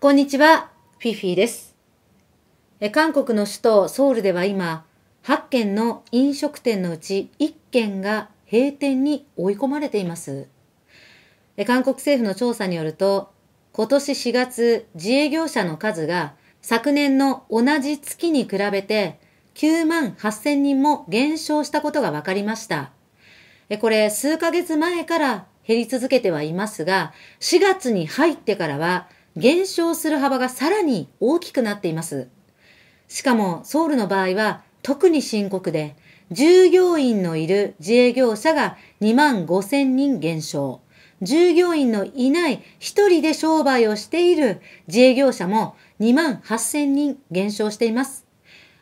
こんにちは、フィフィです。韓国の首都ソウルでは今、8軒の飲食店のうち1軒が閉店に追い込まれています。韓国政府の調査によると、今年4月、自営業者の数が昨年の同じ月に比べて9万8000人も減少したことが分かりました。これ、数ヶ月前から減り続けてはいますが、4月に入ってからは減少する幅がさらに大きくなっています。しかもソウルの場合は特に深刻で、従業員のいる自営業者が2万5千人減少。従業員のいない一人で商売をしている自営業者も2万8千人減少しています。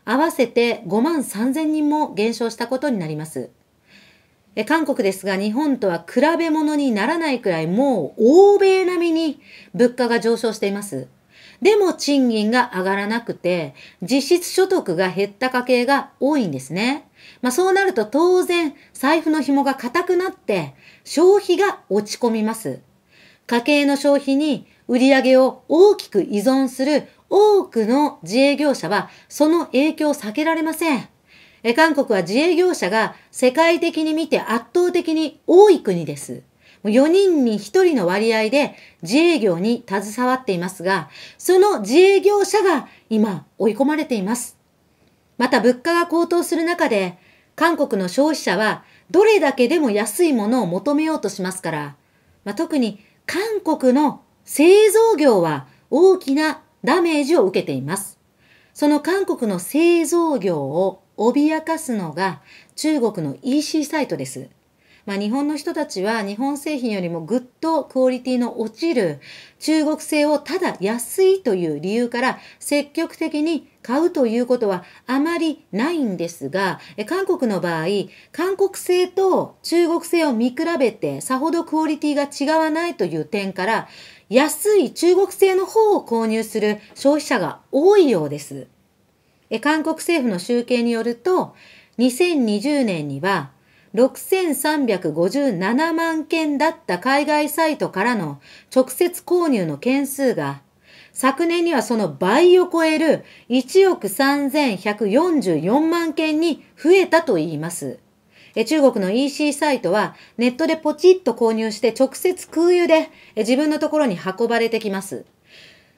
合わせて5万3千人も減少したことになります。え韓国ですが日本とは比べ物にならないくらいもう欧米並みに物価が上昇しています。でも賃金が上がらなくて、実質所得が減った家計が多いんですね。まあそうなると当然財布の紐が固くなって消費が落ち込みます。家計の消費に売り上げを大きく依存する多くの自営業者はその影響を避けられません。え韓国は自営業者が世界的に見て圧倒的に多い国です。4人に1人の割合で自営業に携わっていますが、その自営業者が今追い込まれています。また物価が高騰する中で、韓国の消費者はどれだけでも安いものを求めようとしますから、まあ、特に韓国の製造業は大きなダメージを受けています。その韓国の製造業を脅かすのが中国の EC サイトです。まあ、日本の人たちは日本製品よりもぐっとクオリティの落ちる中国製をただ安いという理由から積極的に買うということはあまりないんですが、韓国の場合、韓国製と中国製を見比べてさほどクオリティが違わないという点から、安い中国製の方を購入する消費者が多いようです。え韓国政府の集計によると、2020年には6357万件だった海外サイトからの直接購入の件数が、昨年にはその倍を超える1億3144万件に増えたといいます。中国の EC サイトはネットでポチッと購入して直接空輸で自分のところに運ばれてきます。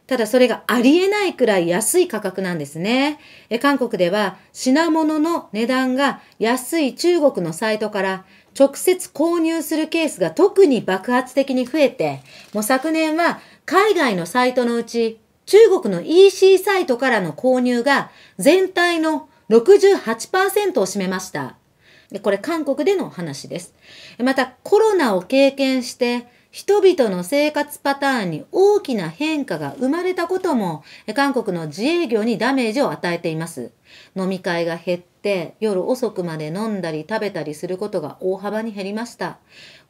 ただそれがありえないくらい安い価格なんですね。え韓国では品物の値段が安い中国のサイトから直接購入するケースが特に爆発的に増えて、もう昨年は海外のサイトのうち中国の EC サイトからの購入が全体の68%を占めました。これ韓国での話です。またコロナを経験して人々の生活パターンに大きな変化が生まれたことも、韓国の自営業にダメージを与えています。飲み会が減って、夜遅くまで飲んだり食べたりすることが大幅に減りました。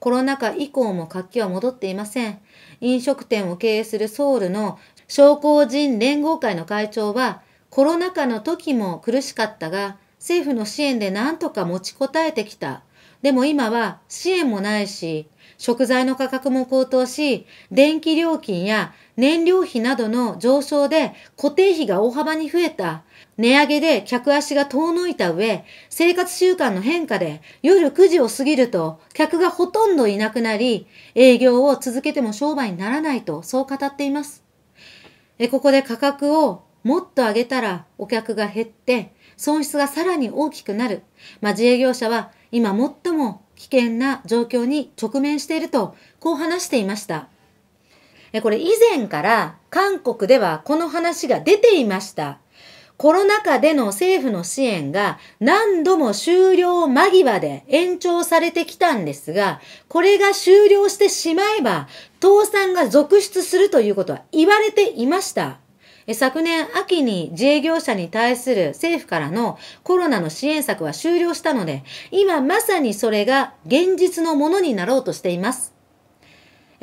コロナ禍以降も活気は戻っていません。飲食店を経営するソウルの商工人連合会の会長は、コロナ禍の時も苦しかったが、政府の支援で何とか持ちこたえてきた。でも今は支援もないし、食材の価格も高騰し、電気料金や燃料費などの上昇で固定費が大幅に増えた。値上げで客足が遠のいた上、生活習慣の変化で夜9時を過ぎると客がほとんどいなくなり、営業を続けても商売にならないとそう語っています。えここで価格をもっと上げたらお客が減って損失がさらに大きくなる。まあ、自営業者は今最も危険な状況に直面していると、こう話していました。これ以前から韓国ではこの話が出ていました。コロナ禍での政府の支援が何度も終了間際で延長されてきたんですが、これが終了してしまえば、倒産が続出するということは言われていました。昨年秋に自営業者に対する政府からのコロナの支援策は終了したので、今まさにそれが現実のものになろうとしています。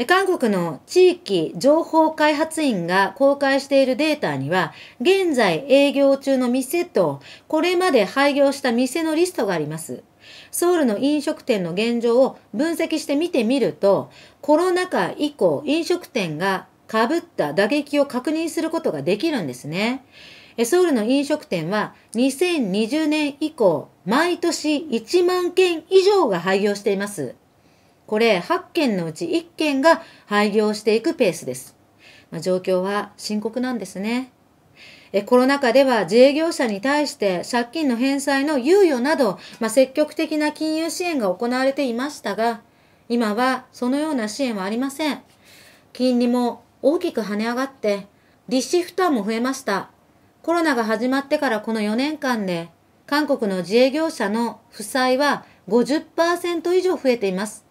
韓国の地域情報開発院が公開しているデータには、現在営業中の店と、これまで廃業した店のリストがあります。ソウルの飲食店の現状を分析して見てみると、コロナ禍以降、飲食店がかぶった打撃を確認することができるんですね。ソウルの飲食店は2020年以降、毎年1万件以上が廃業しています。これ8件のうち1件が廃業していくペースです。まあ、状況は深刻なんですね。えコロナ禍では自営業者に対して借金の返済の猶予など、まあ、積極的な金融支援が行われていましたが、今はそのような支援はありません。金利も大きく跳ね上がって、立志負担も増えました。コロナが始まってからこの4年間で、韓国の自営業者の負債は50%以上増えています。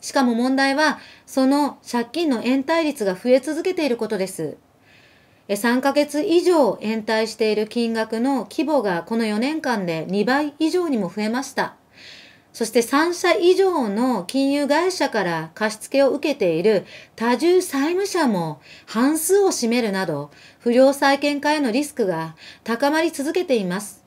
しかも問題は、その借金の延滞率が増え続けていることです。3ヶ月以上延滞している金額の規模がこの4年間で2倍以上にも増えました。そして3社以上の金融会社から貸付を受けている多重債務者も半数を占めるなど、不良債権化へのリスクが高まり続けています。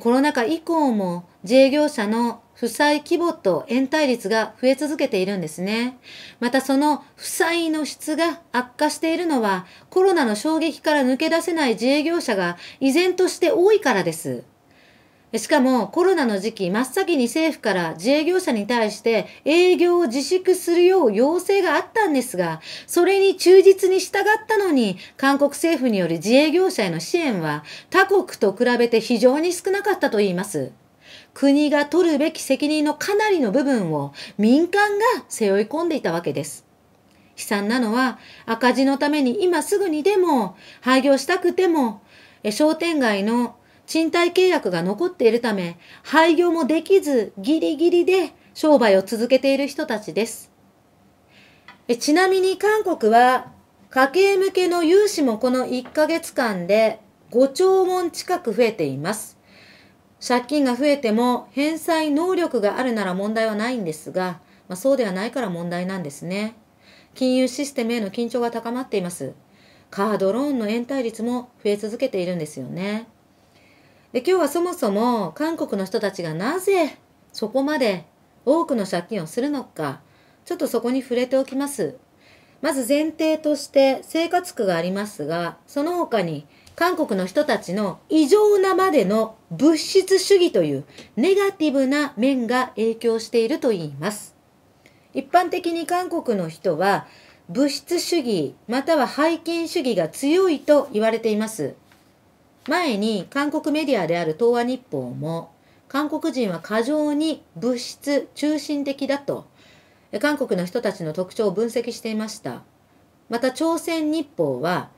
コロナ禍以降も自営業者の負債規模と延滞率が増え続けているんですね。またその負債の質が悪化しているのはコロナの衝撃から抜け出せない自営業者が依然として多いからです。しかもコロナの時期、真っ先に政府から自営業者に対して営業を自粛するよう要請があったんですが、それに忠実に従ったのに、韓国政府による自営業者への支援は他国と比べて非常に少なかったと言います。国が取るべき責任のかなりの部分を民間が背負い込んでいたわけです。悲惨なのは赤字のために今すぐにでも廃業したくても商店街の賃貸契約が残っているため、廃業もできずギリギリで商売を続けている人たちです。えちなみに韓国は家計向けの融資もこの1ヶ月間で5兆ウォン近く増えています。借金が増えても返済能力があるなら問題はないんですが、まあ、そうではないから問題なんですね。金融システムへの緊張が高まっています。カードローンの延滞率も増え続けているんですよね。で今日はそもそも韓国の人たちがなぜそこまで多くの借金をするのか、ちょっとそこに触れておきます。まず前提として生活苦がありますが、その他に韓国の人たちの異常なまでの物質主義というネガティブな面が影響しているといいます。一般的に韓国の人は物質主義または背景主義が強いと言われています。前に韓国メディアである東亜日報も、韓国人は過剰に物質、中心的だと、韓国の人たちの特徴を分析していました。また朝鮮日報は、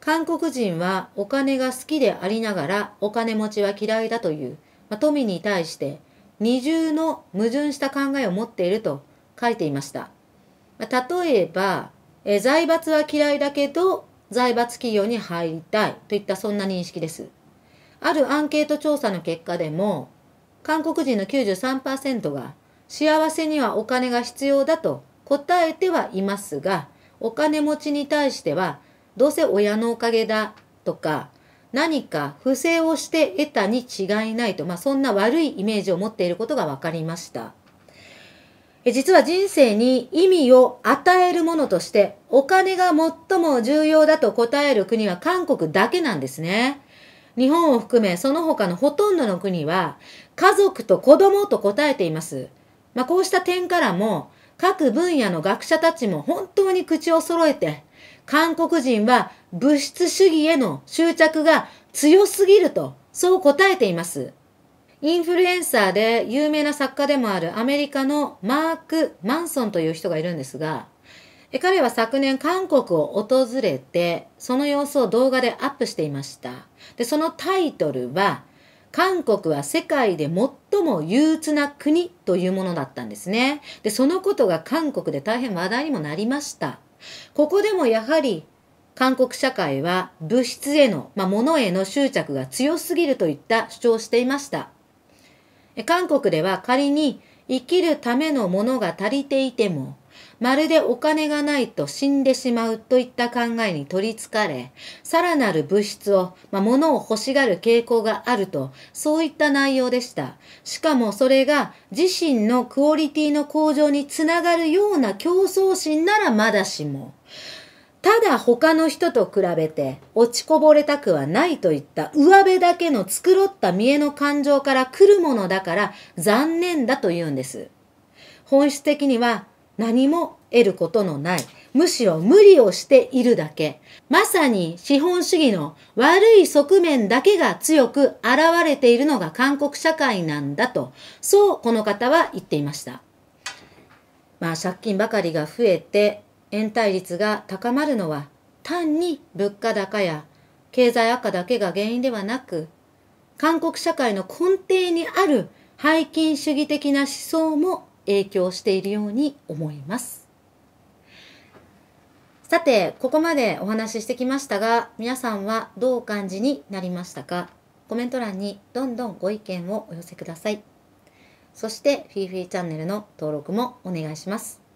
韓国人はお金が好きでありながらお金持ちは嫌いだという、まあ、富に対して二重の矛盾した考えを持っていると書いていました。まあ、例えば、え財閥は嫌いだけど財閥企業に入りたいといったそんな認識です。あるアンケート調査の結果でも、韓国人の93%が幸せにはお金が必要だと答えてはいますが、お金持ちに対しては、どうせ親のおかげだとか、何か不正をして得たに違いないと、まあ、そんな悪いイメージを持っていることが分かりました。実は人生に意味を与えるものとして、お金が最も重要だと答える国は韓国だけなんですね。日本を含めその他のほとんどの国は、家族と子供と答えています。まあ、こうした点からも、各分野の学者たちも本当に口を揃えて、韓国人は物質主義への執着が強すぎると、そう答えています。インフルエンサーで有名な作家でもあるアメリカのマーク・マンソンという人がいるんですが、彼は昨年韓国を訪れて、その様子を動画でアップしていました。で、そのタイトルは、韓国は世界で最も憂鬱な国というものだったんですね。で、そのことが韓国で大変話題にもなりました。ここでもやはり韓国社会は物質への、まあ、物への執着が強すぎるといった主張をしていました。韓国では仮に生きるためのものが足りていても、まるでお金がないと死んでしまうといった考えに取りつかれ、さらなる物質を、まあ、物を欲しがる傾向があると、そういった内容でした。しかもそれが自身のクオリティの向上につながるような競争心ならまだしも、ただ他の人と比べて落ちこぼれたくはないといった上辺だけの繕った見えの感情から来るものだから残念だと言うんです。本質的には何も得ることのない、むしろ無理をしているだけ、まさに資本主義の悪い側面だけが強く現れているのが韓国社会なんだと、そうこの方は言っていました。まあ借金ばかりが増えて、延滞率が高まるのは単に物価高や経済悪化だけが原因ではなく、韓国社会の根底にある背金主義的な思想も影響しているように思います。さて、ここまでお話ししてきましたが、皆さんはどう感じになりましたかコメント欄にどんどんご意見をお寄せください。そして、フィーフィーチャンネルの登録もお願いします。